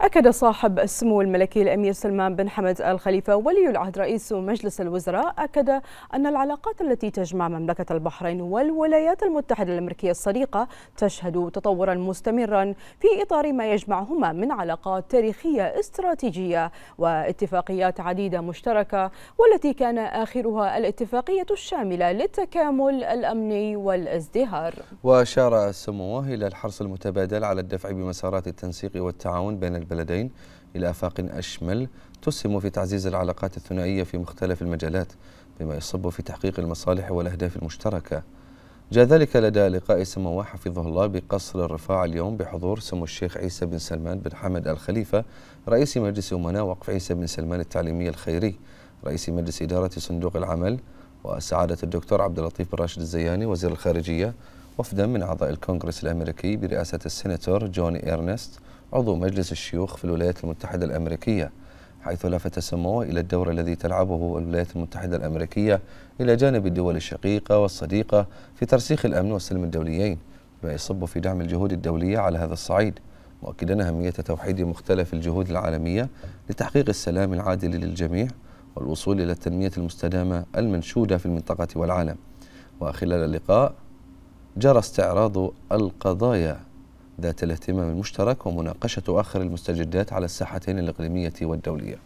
أكد صاحب السمو الملكي الأمير سلمان بن حمد الخليفة ولي العهد رئيس مجلس الوزراء أكد أن العلاقات التي تجمع مملكة البحرين والولايات المتحدة الأمريكية الصديقة تشهد تطورا مستمرا في إطار ما يجمعهما من علاقات تاريخية استراتيجية واتفاقيات عديدة مشتركة والتي كان آخرها الاتفاقية الشاملة للتكامل الأمني والازدهار وأشار سموه إلى الحرص المتبادل على الدفع بمسارات التنسيق والتعاون بين البلدين إلى آفاق أشمل تسهم في تعزيز العلاقات الثنائية في مختلف المجالات بما يصب في تحقيق المصالح والأهداف المشتركة جاء ذلك لدى لقاء سموه حفظه الله بقصر الرفاع اليوم بحضور سمو الشيخ عيسى بن سلمان بن حمد الخليفة رئيس مجلس أمناء وقف عيسى بن سلمان التعليمي الخيري رئيس مجلس إدارة صندوق العمل وسعادة الدكتور عبد اللطيف بن راشد الزياني وزير الخارجية وفدا من أعضاء الكونغرس الأمريكي برئاسة السيناتور جوني إيرنست عضو مجلس الشيوخ في الولايات المتحدة الأمريكية حيث لفت سموه إلى الدور الذي تلعبه الولايات المتحدة الأمريكية إلى جانب الدول الشقيقة والصديقة في ترسيخ الأمن والسلم الدوليين بما يصب في دعم الجهود الدولية على هذا الصعيد مؤكدا أهمية توحيد مختلف الجهود العالمية لتحقيق السلام العادل للجميع والوصول إلى التنمية المستدامة المنشودة في المنطقة والعالم وخلال اللقاء جرى استعراض القضايا ذات الاهتمام المشترك ومناقشة آخر المستجدات على الساحتين الإقليمية والدولية